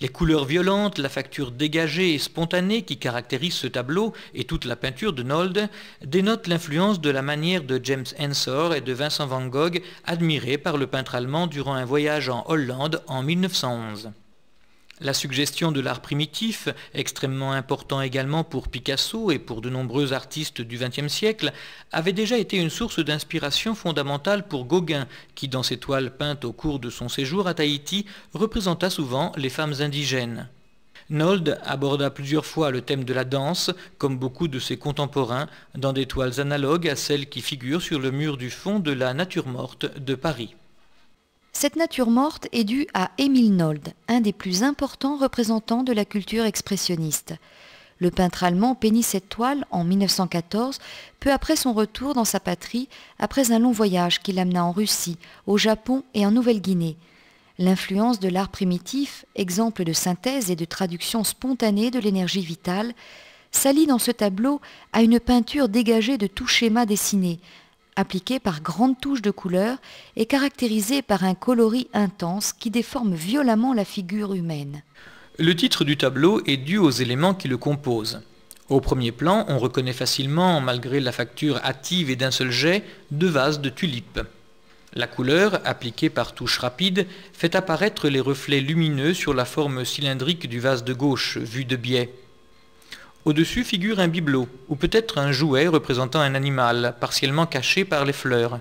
Les couleurs violentes, la facture dégagée et spontanée qui caractérise ce tableau et toute la peinture de Nolde dénotent l'influence de la manière de James Ensor et de Vincent van Gogh admirés par le peintre allemand durant un voyage en Hollande en 1911. La suggestion de l'art primitif, extrêmement important également pour Picasso et pour de nombreux artistes du XXe siècle, avait déjà été une source d'inspiration fondamentale pour Gauguin, qui dans ses toiles peintes au cours de son séjour à Tahiti représenta souvent les femmes indigènes. Nold aborda plusieurs fois le thème de la danse, comme beaucoup de ses contemporains, dans des toiles analogues à celles qui figurent sur le mur du fond de la Nature morte de Paris. Cette nature morte est due à Émile Nold, un des plus importants représentants de la culture expressionniste. Le peintre allemand peignit cette toile en 1914, peu après son retour dans sa patrie, après un long voyage qui l'amena en Russie, au Japon et en Nouvelle-Guinée. L'influence de l'art primitif, exemple de synthèse et de traduction spontanée de l'énergie vitale, s'allie dans ce tableau à une peinture dégagée de tout schéma dessiné, appliqué par grandes touches de couleur et caractérisé par un coloris intense qui déforme violemment la figure humaine. Le titre du tableau est dû aux éléments qui le composent. Au premier plan, on reconnaît facilement, malgré la facture hâtive et d'un seul jet, deux vases de tulipes. La couleur, appliquée par touches rapides, fait apparaître les reflets lumineux sur la forme cylindrique du vase de gauche, vu de biais. Au-dessus figure un bibelot, ou peut-être un jouet représentant un animal, partiellement caché par les fleurs.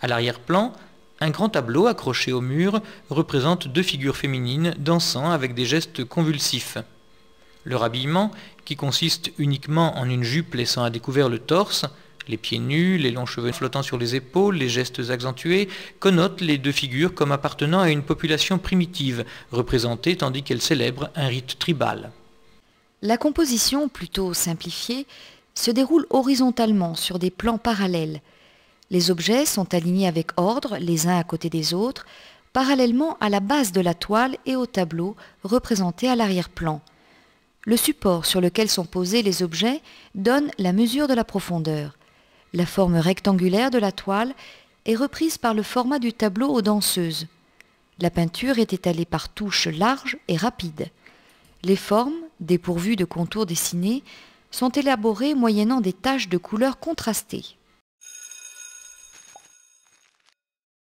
À l'arrière-plan, un grand tableau accroché au mur représente deux figures féminines dansant avec des gestes convulsifs. Leur habillement, qui consiste uniquement en une jupe laissant à découvert le torse, les pieds nus, les longs cheveux flottant sur les épaules, les gestes accentués, connotent les deux figures comme appartenant à une population primitive, représentée tandis qu'elles célèbrent un rite tribal. La composition, plutôt simplifiée, se déroule horizontalement sur des plans parallèles. Les objets sont alignés avec ordre, les uns à côté des autres, parallèlement à la base de la toile et au tableau représenté à l'arrière-plan. Le support sur lequel sont posés les objets donne la mesure de la profondeur. La forme rectangulaire de la toile est reprise par le format du tableau aux danseuses. La peinture est étalée par touches larges et rapides. Les formes dépourvus de contours dessinés, sont élaborés moyennant des taches de couleurs contrastées.